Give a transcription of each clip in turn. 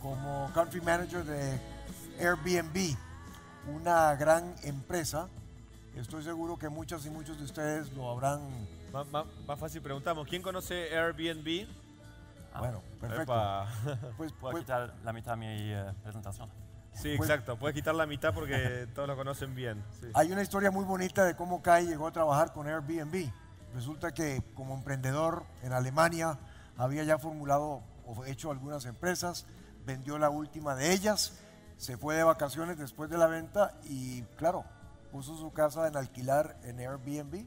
como country manager de Airbnb, una gran empresa. Estoy seguro que muchas y muchos de ustedes lo habrán. Más, fácil preguntamos, ¿quién conoce Airbnb? Ah, bueno, perfecto. Pues, pues, quitar la mitad de mi eh, presentación. Sí, pues, exacto. Puedes quitar la mitad porque todos lo conocen bien. Hay una historia muy bonita de cómo Kai llegó a trabajar con Airbnb. Resulta que como emprendedor en Alemania había ya formulado hecho algunas empresas, vendió la última de ellas, se fue de vacaciones después de la venta y claro, puso su casa en alquilar en Airbnb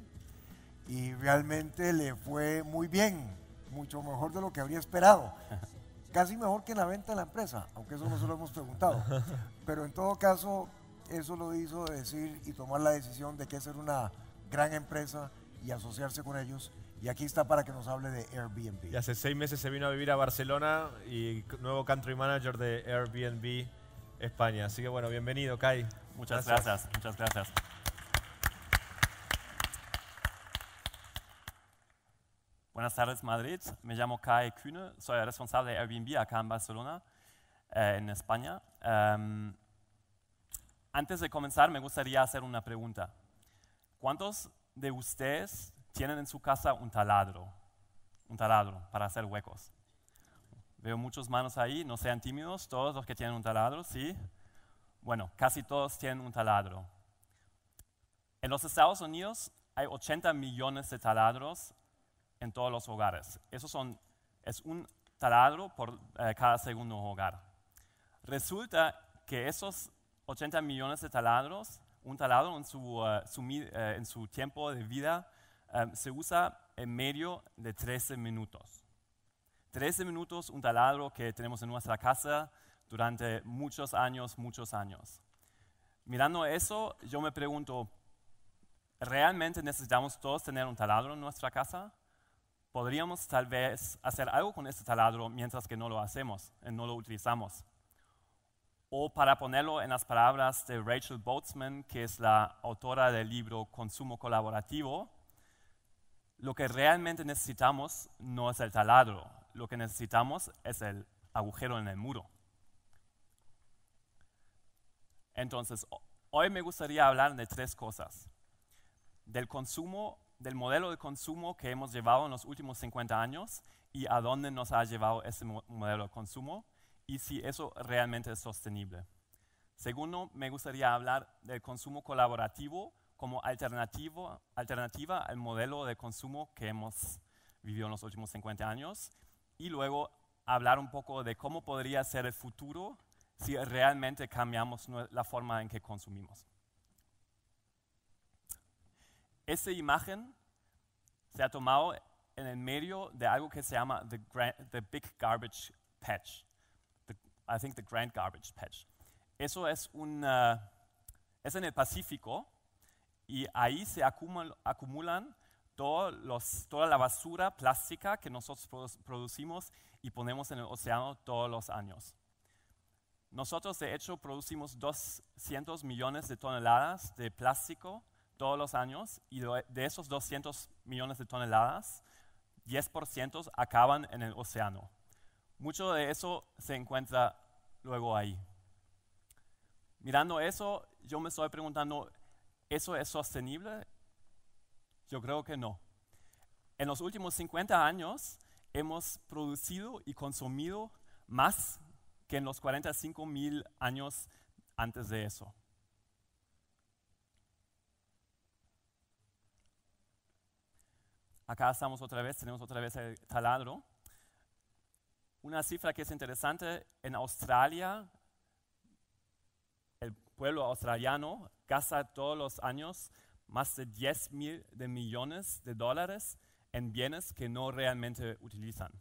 y realmente le fue muy bien, mucho mejor de lo que habría esperado. Casi mejor que la venta de la empresa, aunque eso no se lo hemos preguntado. Pero en todo caso, eso lo hizo decir y tomar la decisión de que ser una gran empresa y asociarse con ellos y aquí está para que nos hable de Airbnb. Y hace seis meses se vino a vivir a Barcelona y nuevo country manager de Airbnb España. Así que bueno, bienvenido, Kai. Muchas gracias, muchas gracias. Buenas tardes, Madrid. Me llamo Kai Kühne, soy responsable de Airbnb acá en Barcelona, eh, en España. Em, antes de comenzar, me gustaría hacer una pregunta. ¿Cuántos de ustedes tienen en su casa un taladro, un taladro para hacer huecos. Veo muchas manos ahí, no sean tímidos, todos los que tienen un taladro, sí. Bueno, casi todos tienen un taladro. En los Estados Unidos hay 80 millones de taladros en todos los hogares. Eso son, es un taladro por eh, cada segundo hogar. Resulta que esos 80 millones de taladros, un taladro en su, eh, eh, en su tiempo de vida eh, se usa en medio de 13 minutos. 13 minutos, un taladro que tenemos en nuestra casa durante muchos años, muchos años. Mirando eso, yo me pregunto, ¿realmente necesitamos todos tener un taladro en nuestra casa? Podríamos tal vez hacer algo con este taladro mientras que no lo hacemos, eh, no lo utilizamos. O para ponerlo en las palabras de Rachel Boatsman, que es la autora del libro Consumo Colaborativo, lo que realmente necesitamos no es el taladro, lo que necesitamos es el agujero en el muro. Entonces, hoy me gustaría hablar de tres cosas. Del consumo, del modelo de consumo que hemos llevado en los últimos 50 años y a dónde nos ha llevado ese modelo de consumo y si eso realmente es sostenible. Segundo, me gustaría hablar del consumo colaborativo como alternativo, alternativa al modelo de consumo que hemos vivido en los últimos 50 años y luego hablar un poco de cómo podría ser el futuro si realmente cambiamos la forma en que consumimos. Esta imagen se ha tomado en el medio de algo que se llama The, the Big Garbage Patch. I think the Grand Garbage Patch. Eso es, un es en el Pacífico, y ahí se acumulan, acumulan toda la basura plástica que nosotros producimos y ponemos en el océano todos los años. Nosotros de hecho producimos 200 millones de toneladas de plástico todos los años y de esos 200 millones de toneladas, 10% acaban en el océano. Mucho de eso se encuentra luego ahí. Mirando eso, yo me estoy preguntando, ¿Eso es sostenible? Yo creo que no. En los últimos 50 años hemos producido y consumido más que en los 45 mil años antes de eso. Acá estamos otra vez, tenemos otra vez el taladro. Una cifra que es interesante, en Australia, el pueblo australiano gasta todos los años más de 10 mil de millones de dólares en bienes que no realmente utilizan.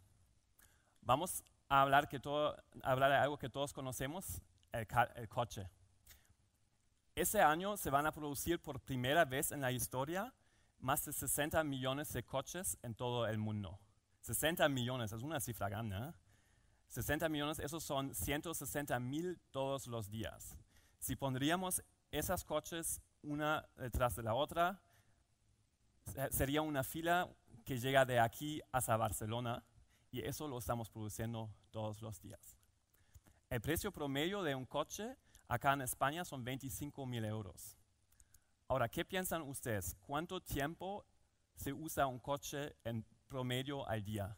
Vamos a hablar, que todo, hablar de algo que todos conocemos, el, coche. Ese año se van a producir por primera vez en la historia más de 60 millones de coches en todo el mundo. 60 millones, es una cifra grande. 60 ¿eh? millones, esos son 160 mil todos los días. Si pondríamos esas coches una detrás de la otra. Sería una fila que llega de aquí hasta Barcelona y eso lo estamos produciendo todos los días. El precio promedio de un coche acá en España son 25 mil euros. Ahora, ¿qué piensan ustedes? ¿Cuánto tiempo se usa un coche en promedio al día?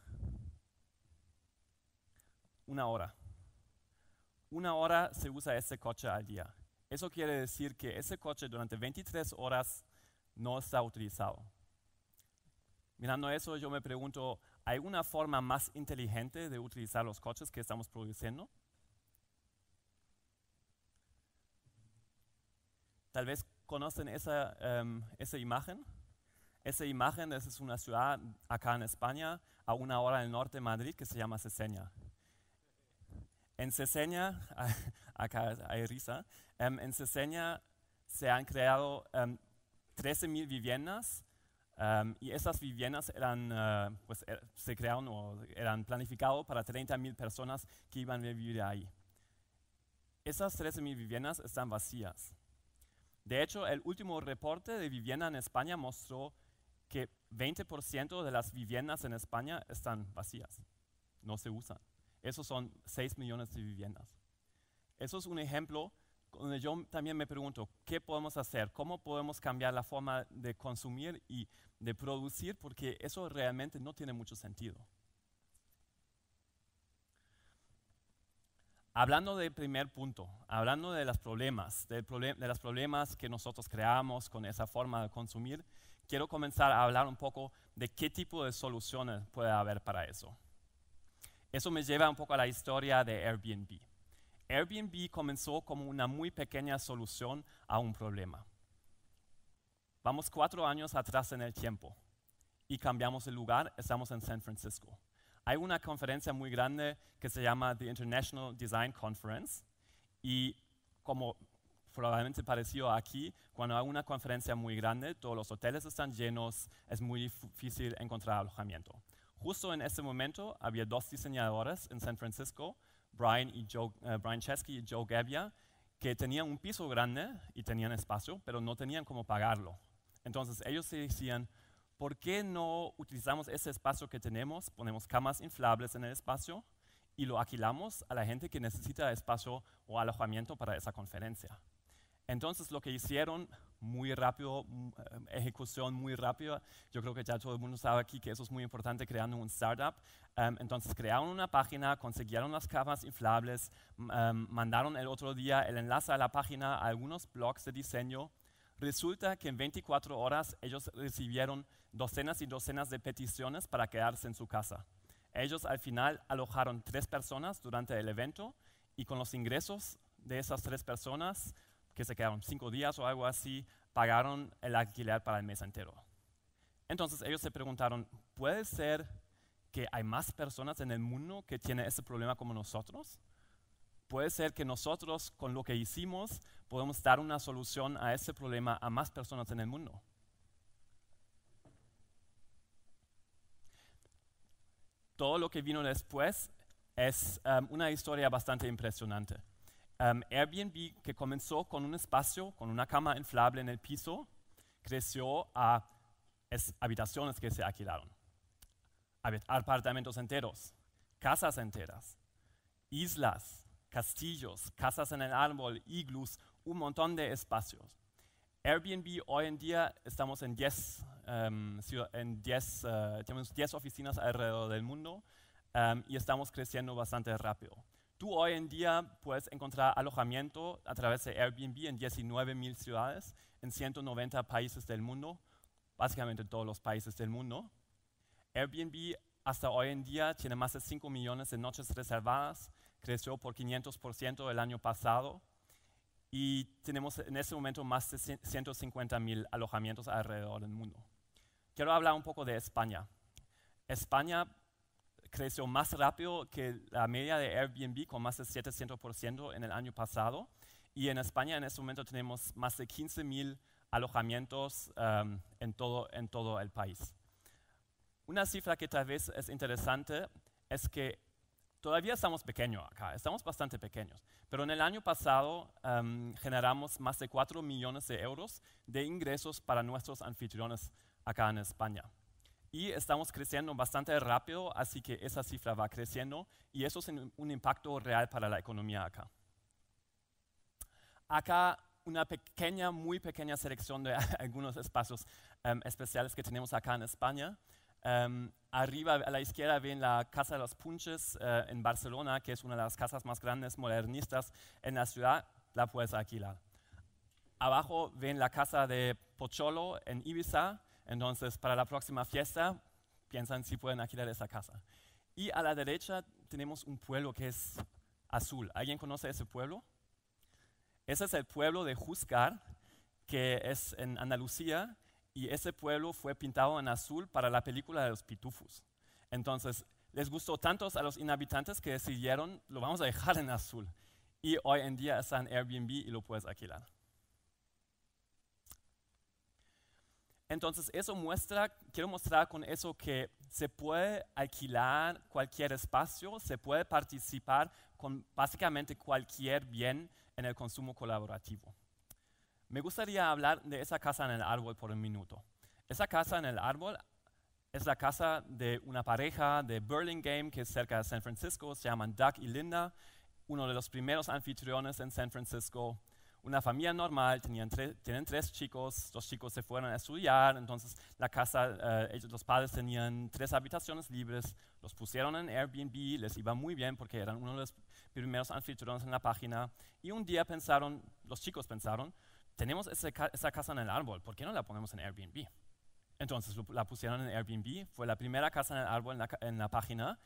Una hora. Una hora se usa ese coche al día. Eso quiere decir que ese coche durante 23 horas no está utilizado. Mirando eso, yo me pregunto, ¿hay una forma más inteligente de utilizar los coches que estamos produciendo? Tal vez conocen esa, em, imagen. Esa imagen es una ciudad acá en España, a una hora del norte de Madrid, que se llama Ceseña. En Ceseña, acá hay risa, em, en Ceseña se han creado 13.000 em, viviendas em, y esas viviendas eran, eh, pues, er, se crearon eran planificadas para 30.000 personas que iban a vivir ahí. Esas 13.000 viviendas están vacías. De hecho, el último reporte de vivienda en España mostró que 20% de las viviendas en España están vacías, no se usan. Esos son 6 millones de viviendas. Eso es un ejemplo donde yo también me pregunto, ¿qué podemos hacer? ¿Cómo podemos cambiar la forma de consumir y de producir? Porque eso realmente no tiene mucho sentido. Hablando del primer punto, hablando de los problemas, de los problemas que nosotros creamos con esa forma de consumir, quiero comenzar a hablar un poco de qué tipo de soluciones puede haber para eso. Eso me lleva un poco a la historia de Airbnb. Airbnb comenzó como una muy pequeña solución a un problema. Vamos cuatro años atrás en el tiempo y cambiamos el lugar, estamos en San Francisco. Hay una conferencia muy grande que se llama The International Design Conference y como probablemente pareció aquí, cuando hay una conferencia muy grande, todos los hoteles están llenos, es muy difícil encontrar alojamiento. Justo en ese momento había dos diseñadores en San Francisco, Brian, y Joe, eh, Chesky y Joe Gabbia, que tenían un piso grande y tenían espacio, pero no tenían cómo pagarlo. Entonces ellos se decían, ¿por qué no utilizamos ese espacio que tenemos, ponemos camas inflables en el espacio y lo alquilamos a la gente que necesita espacio o alojamiento para esa conferencia? Entonces lo que hicieron muy rápido, mm, eh, ejecución muy rápida. Yo creo que ya todo el mundo sabe aquí que eso es muy importante creando un startup. Em, entonces crearon una página, consiguieron las camas inflables, em, mandaron el otro día el enlace a la página algunos blogs de diseño. Resulta que en 24 horas ellos recibieron docenas y docenas de peticiones para quedarse en su casa. Ellos al final alojaron tres personas durante el evento y con los ingresos de esas tres personas que se quedaron cinco días o algo así, pagaron el alquiler para el mes entero. Entonces ellos se preguntaron, ¿puede ser que hay más personas en el mundo que tienen ese problema como nosotros? Puede ser que nosotros con lo que hicimos podemos dar una solución a ese problema a más personas en el mundo. Todo lo que vino después es um, una historia bastante impresionante. Em, Airbnb, que comenzó con un espacio, con una cama inflable en el piso, creció a habitaciones que se alquilaron, apartamentos enteros, casas enteras, islas, castillos, casas en el árbol, iglus, un montón de espacios. Airbnb hoy en día estamos en 10, em, eh, tenemos oficinas alrededor del mundo em, y estamos creciendo bastante rápido. Tú hoy en día puedes encontrar alojamiento a través de Airbnb en 19.000 ciudades, en 190 países del mundo, básicamente todos los países del mundo. Airbnb hasta hoy en día tiene más de 5 millones de noches reservadas, creció por 500% el año pasado y tenemos en ese momento más de 150.000 alojamientos alrededor del mundo. Quiero hablar un poco de España. España creció más rápido que la media de Airbnb con más de 700% en el año pasado. Y en España en este momento tenemos más de 15.000 alojamientos um, en, todo, en todo el país. Una cifra que tal vez es interesante es que todavía estamos pequeños acá, estamos bastante pequeños, pero en el año pasado um, generamos más de 4 millones de euros de ingresos para nuestros anfitriones acá en España y estamos creciendo bastante rápido, así que esa cifra va creciendo y eso es un impacto real para la economía acá. Acá una pequeña, muy pequeña selección de algunos espacios em, especiales que tenemos acá en España. Em, arriba a la izquierda ven la Casa de los Punches eh, en Barcelona, que es una de las casas más grandes modernistas en la ciudad, la puedes alquilar. Abajo ven la Casa de Pocholo en Ibiza, entonces, para la próxima fiesta, piensan si pueden alquilar esa casa. Y a la derecha tenemos un pueblo que es azul. ¿Alguien conoce ese pueblo? Ese es el pueblo de Juzgar, que es en Andalucía, y ese pueblo fue pintado en azul para la película de los pitufos. Entonces, les gustó tanto a los inhabitantes que decidieron, lo vamos a dejar en azul. Y hoy en día está en Airbnb y lo puedes alquilar. Entonces, eso muestra, quiero mostrar con eso que se puede alquilar cualquier espacio, se puede participar con básicamente cualquier bien en el consumo colaborativo. Me gustaría hablar de esa casa en el árbol por un minuto. Esa casa en el árbol es la casa de una pareja de Burlingame, que es cerca de San Francisco, se llaman Doug y Linda, uno de los primeros anfitriones en San Francisco, una familia normal, tenían tienen tres chicos, los chicos se fueron a estudiar, entonces la casa, eh, los padres tenían tres habitaciones libres, los pusieron en Airbnb, les iba muy bien porque eran uno de los primeros anfitriones en la página, y un día pensaron, los chicos pensaron, tenemos esa casa en el árbol, ¿por qué no la ponemos en Airbnb? Entonces la pusieron en Airbnb, fue la primera casa en el árbol en la, en la página,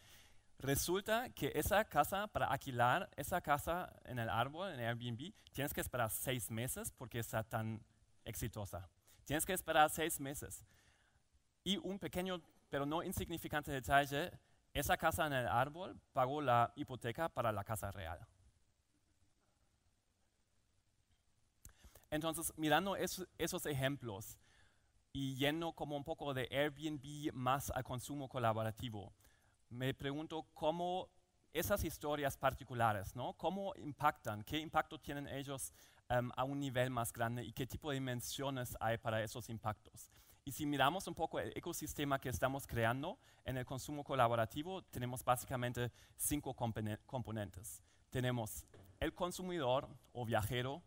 Resulta que esa casa, para alquilar esa casa en el árbol, en Airbnb, tienes que esperar seis meses porque está tan exitosa. Tienes que esperar seis meses. Y un pequeño, pero no insignificante detalle, esa casa en el árbol pagó la hipoteca para la casa real. Entonces, mirando esos, esos ejemplos y yendo como un poco de Airbnb más al consumo colaborativo, me pregunto cómo esas historias particulares, ¿no? ¿Cómo impactan? ¿Qué impacto tienen ellos em, a un nivel más grande y qué tipo de dimensiones hay para esos impactos? Y si miramos un poco el ecosistema que estamos creando en el consumo colaborativo, tenemos básicamente cinco componentes. Tenemos el consumidor o viajero,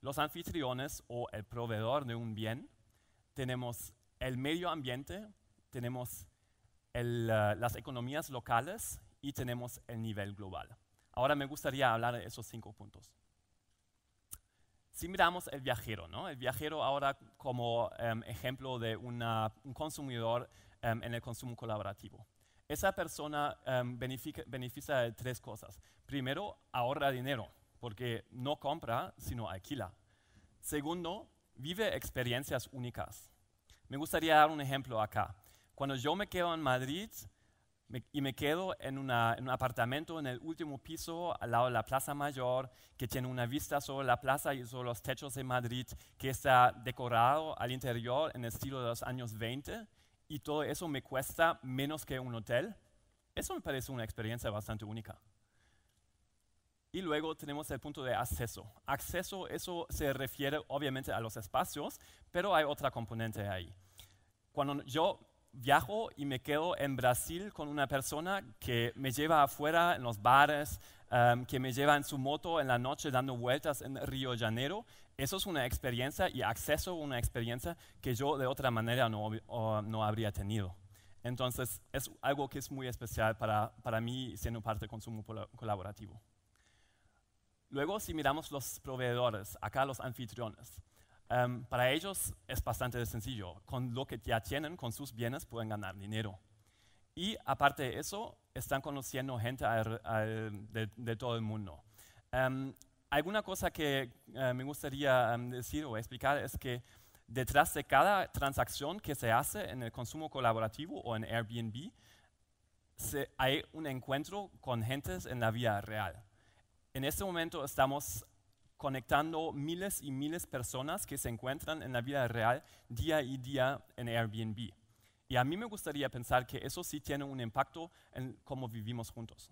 los anfitriones o el proveedor de un bien, tenemos el medio ambiente, tenemos eh, las economías locales y tenemos el nivel global. Ahora me gustaría hablar de esos cinco puntos. Si miramos el viajero, el viajero ahora como em, ejemplo de un consumidor em, en el consumo colaborativo. Esa persona em, beneficia de tres cosas. Primero, ahorra dinero, porque no compra, sino alquila. Segundo, vive experiencias únicas. Me gustaría dar un ejemplo acá. Cuando yo me quedo en Madrid y me quedo en, en, un apartamento en el último piso al lado de la Plaza Mayor, que tiene una vista sobre la plaza y sobre los techos de Madrid, que está decorado al interior en el estilo de los años 20, y todo eso me cuesta menos que un hotel, eso me parece una experiencia bastante única. Y luego tenemos el punto de acceso. Acceso, eso se refiere obviamente a los espacios, pero hay otra componente ahí. Cuando yo viajo y me quedo en Brasil con una persona que me lleva afuera en los bares, em, que me lleva en su moto en la noche dando vueltas en Río Janeiro. Eso es una experiencia y acceso a una experiencia que yo de otra manera no, habría tenido. Entonces, es algo que es muy especial para, para mí siendo parte de consumo colaborativo. Luego, si miramos los proveedores, acá los anfitriones. Em, para ellos es bastante sencillo. Con lo que ya tienen, con sus bienes, pueden ganar dinero. Y aparte de eso, están conociendo gente de, todo el mundo. Em, alguna cosa que eh, me gustaría em, decir o explicar es que detrás de cada transacción que se hace en el consumo colaborativo o en Airbnb, se, hay un encuentro con gentes en la vida real. En este momento estamos conectando miles y miles de personas que se encuentran en la vida real día y día en Airbnb. Y a mí me gustaría pensar que eso sí tiene un impacto en cómo vivimos juntos.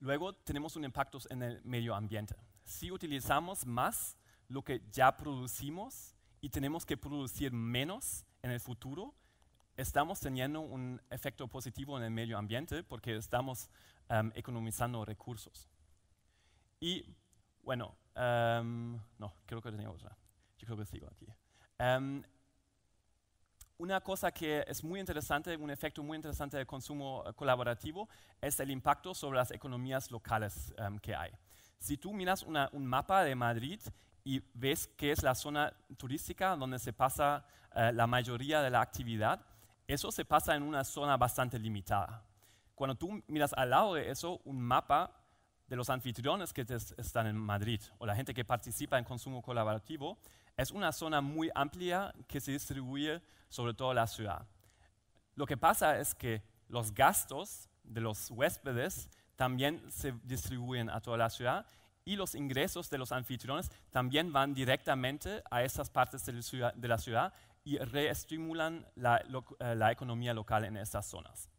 Luego tenemos un impacto en el medio ambiente. Si utilizamos más lo que ya producimos y tenemos que producir menos en el futuro, estamos teniendo un efecto positivo en el medio ambiente porque estamos Em, economizando recursos. Y bueno, em, no, creo que tenía otra. Yo creo que sigo aquí. Em, una cosa que es muy interesante, un efecto muy interesante del consumo eh, colaborativo, es el impacto sobre las economías locales que hay. Si tú miras un mapa de Madrid y ves que es la zona turística donde se pasa eh, la mayoría de la actividad, eso se pasa en una zona bastante limitada cuando tú miras al lado de eso, un mapa de los anfitriones que están en Madrid o la gente que participa en consumo colaborativo, es una zona muy amplia que se distribuye sobre toda la ciudad. Lo que pasa es que los gastos de los huéspedes también se distribuyen a toda la ciudad y los ingresos de los anfitriones también van directamente a esas partes de la ciudad, y reestimulan la, eh, la economía local en estas zonas.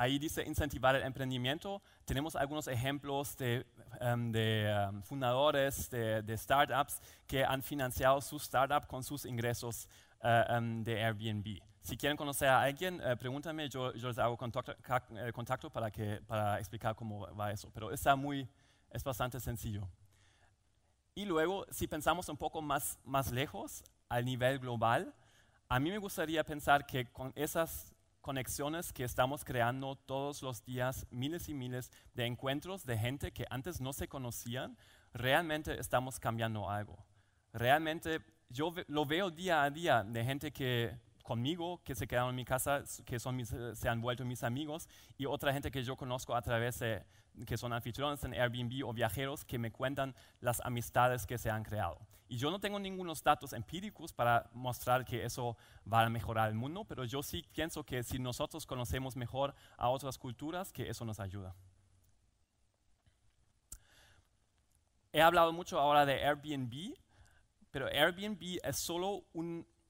Ahí dice incentivar el emprendimiento. Tenemos algunos ejemplos de, em, em, fundadores de, startups que han financiado su startup con sus ingresos eh, em, de Airbnb. Si quieren conocer a alguien, eh, pregúntame, yo, yo, les hago contacto, eh, contacto, para, que, para explicar cómo va eso. Pero está muy, es bastante sencillo. Y luego, si pensamos un poco más, más lejos, al nivel global, a mí me gustaría pensar que con esas conexiones que estamos creando todos los días, miles y miles de encuentros de gente que antes no se conocían, realmente estamos cambiando algo. Realmente yo lo veo día a día de gente que conmigo, que se quedaron en mi casa, que se han vuelto mis amigos, y otra gente que yo conozco a través de, que son anfitriones en Airbnb o viajeros, que me cuentan las amistades que se han creado. Y yo no tengo ningunos datos empíricos para mostrar que eso va a mejorar el mundo, pero yo sí pienso que si nosotros conocemos mejor a otras culturas, que eso nos ayuda. He hablado mucho ahora de Airbnb, pero Airbnb es solo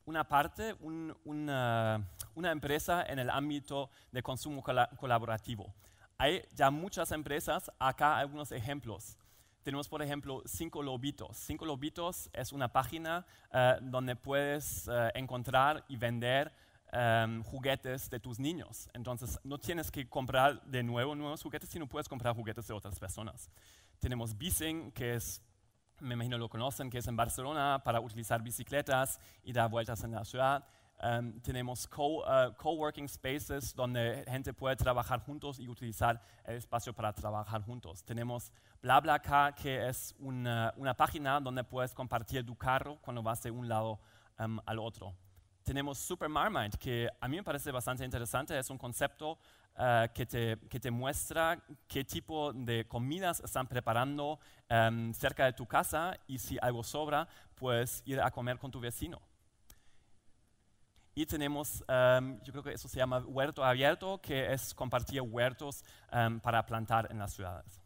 una parte, una, una, empresa en el ámbito de consumo colaborativo. Hay ya muchas empresas, acá algunos ejemplos. Tenemos, por ejemplo, Cinco Lobitos. Cinco Lobitos es una página eh, donde puedes eh, encontrar y vender em, juguetes de tus niños. Entonces, no tienes que comprar de nuevo nuevos juguetes, sino puedes comprar juguetes de otras personas. Tenemos Bicing, que es me imagino lo conocen, que es en Barcelona para utilizar bicicletas y dar vueltas en la ciudad. Em, tenemos co, eh, working spaces donde gente puede trabajar juntos y utilizar el espacio para trabajar juntos. Tenemos BlaBlaCar, que es una, página donde puedes compartir tu carro cuando vas de un lado em, al otro. Tenemos Super Marmite, que a mí me parece bastante interesante. Es un concepto eh, que, te, que, te, muestra qué tipo de comidas están preparando em, cerca de tu casa y si algo sobra, puedes ir a comer con tu vecino. Y tenemos, em, yo creo que eso se llama huerto abierto, que es compartir huertos em, para plantar en las ciudades.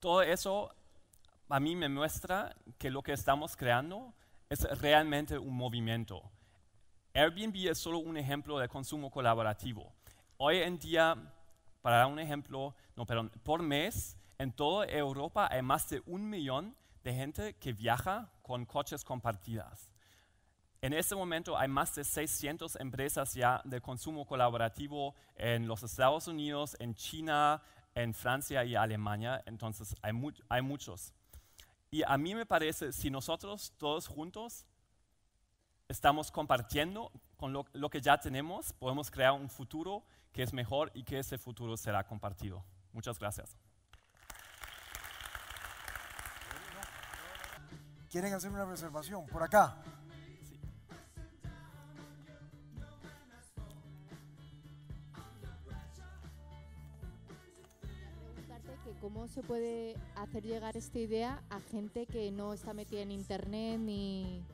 Todo eso a mí me muestra que lo que estamos creando es realmente un movimiento. Airbnb es solo un ejemplo de consumo colaborativo. Hoy en día, para dar un ejemplo, no, perdón, por mes en toda Europa hay más de un millón de gente que viaja con coches compartidas. En este momento hay más de 600 empresas ya de consumo colaborativo en los Estados Unidos, en China, en Francia y Alemania, entonces hay, hay muchos. Y a mí me parece, si nosotros todos juntos estamos compartiendo con lo que ya tenemos, podemos crear un futuro que es mejor y que ese futuro será compartido. Muchas gracias. ¿Quieren hacer una reservación? Por acá. Sí. Que ¿Cómo se puede hacer llegar esta idea a gente que no está metida en internet ni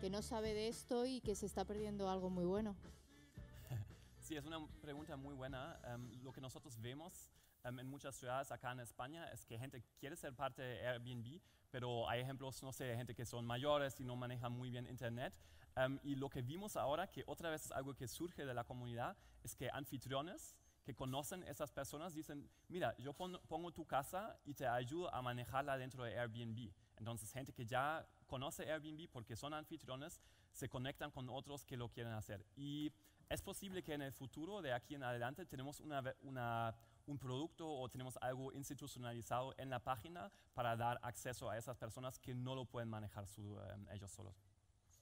que no sabe de esto y que se está perdiendo algo muy bueno? Sí, es una pregunta muy buena. Em, lo que nosotros vemos Em, en muchas ciudades acá en España es que gente quiere ser parte de Airbnb, pero hay ejemplos, no sé, de gente que son mayores y no manejan muy bien Internet. Em, y lo que vimos ahora, que otra vez es algo que surge de la comunidad, es que anfitriones que conocen esas personas dicen, mira, yo pongo tu casa y te ayudo a manejarla dentro de Airbnb. Entonces, gente que ya conoce Airbnb porque son anfitriones, se conectan con otros que lo quieren hacer. Y es posible que en el futuro, de aquí en adelante, tenemos una un producto o tenemos algo institucionalizado en la página para dar acceso a esas personas que no lo pueden manejar eh, ellos solos.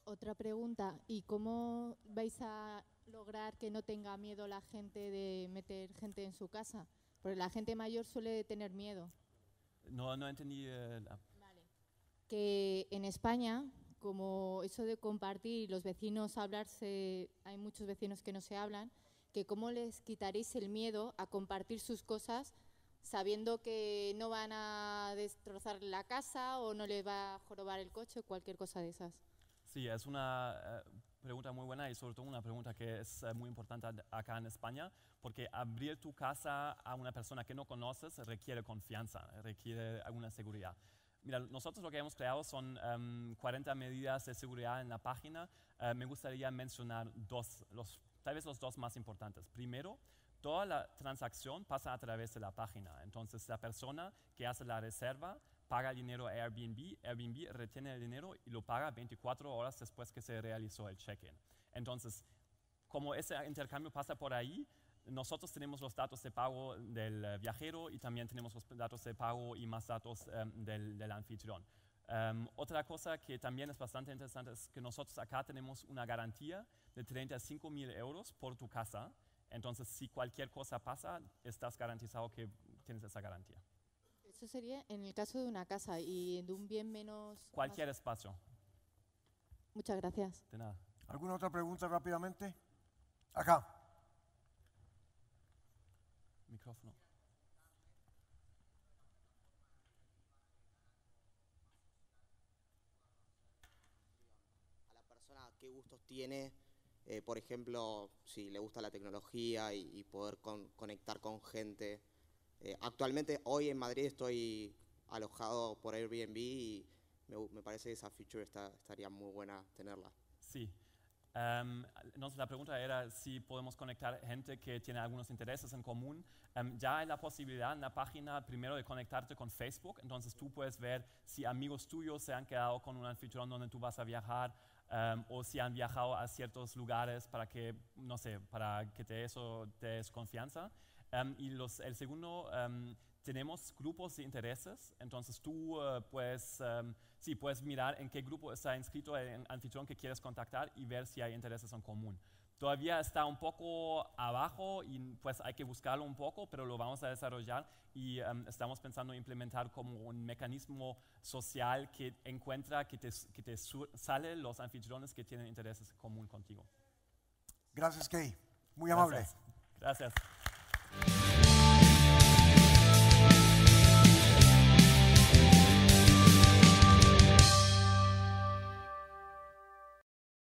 Otra pregunta, ¿y cómo vais a lograr que no tenga miedo la gente de meter gente en su casa? Porque la gente mayor suele tener miedo. No, no entendí. Eh, Vale. Que en España, como eso de compartir los vecinos hablarse, hay muchos vecinos que no se hablan, que cómo les quitaréis el miedo a compartir sus cosas sabiendo que no van a destrozar la casa o no les va a jorobar el coche o cualquier cosa de esas. Sí, es una eh, pregunta muy buena y sobre todo una pregunta que es eh, muy importante acá en España, porque abrir tu casa a una persona que no conoces requiere confianza, requiere alguna seguridad. Mira, nosotros lo que hemos creado son 40 em, medidas de seguridad en la página. Eh, me gustaría mencionar dos, los tal vez los dos más importantes. Primero, toda la transacción pasa a través de la página. Entonces, la persona que hace la reserva paga el dinero a Airbnb, Airbnb retiene el dinero y lo paga 24 horas después que se realizó el check-in. Entonces, como ese intercambio pasa por ahí, nosotros tenemos los datos de pago del eh, viajero y también tenemos los datos de pago y más datos em, del anfitrión. Em, otra cosa que también es bastante interesante es que nosotros acá tenemos una garantía de 35 mil euros por tu casa. Entonces, si cualquier cosa pasa, estás garantizado que tienes esa garantía. Eso sería en el caso de una casa y de un bien menos... Cualquier espacio. Muchas gracias. De nada. ¿Alguna otra pregunta rápidamente? Acá. Micrófono. qué gustos tiene, eh, por ejemplo, si le gusta la tecnología y, poder conectar con gente. Eh, actualmente, hoy en Madrid estoy alojado por Airbnb y me, me parece que esa feature estaría muy buena tenerla. Sí. entonces em, la pregunta era si podemos conectar gente que tiene algunos intereses en común. Em, ya hay la posibilidad en la página primero de conectarte con Facebook, entonces tú puedes ver si amigos tuyos se han quedado con un anfitrión donde tú vas a viajar Em, o si han viajado a ciertos lugares para que, no sé, para que te eso te des confianza. Em, y los, el segundo, em, tenemos grupos de intereses, entonces tú eh, puedes, sí, puedes mirar en qué grupo está inscrito el anfitrión que quieres contactar y ver si hay intereses en común. Todavía está un poco abajo y pues hay que buscarlo un poco, pero lo vamos a desarrollar y em, estamos pensando implementar como un mecanismo social que encuentra, que te, que te sale los anfitriones que tienen intereses comunes contigo. Gracias, Kay. Muy amable. Gracias.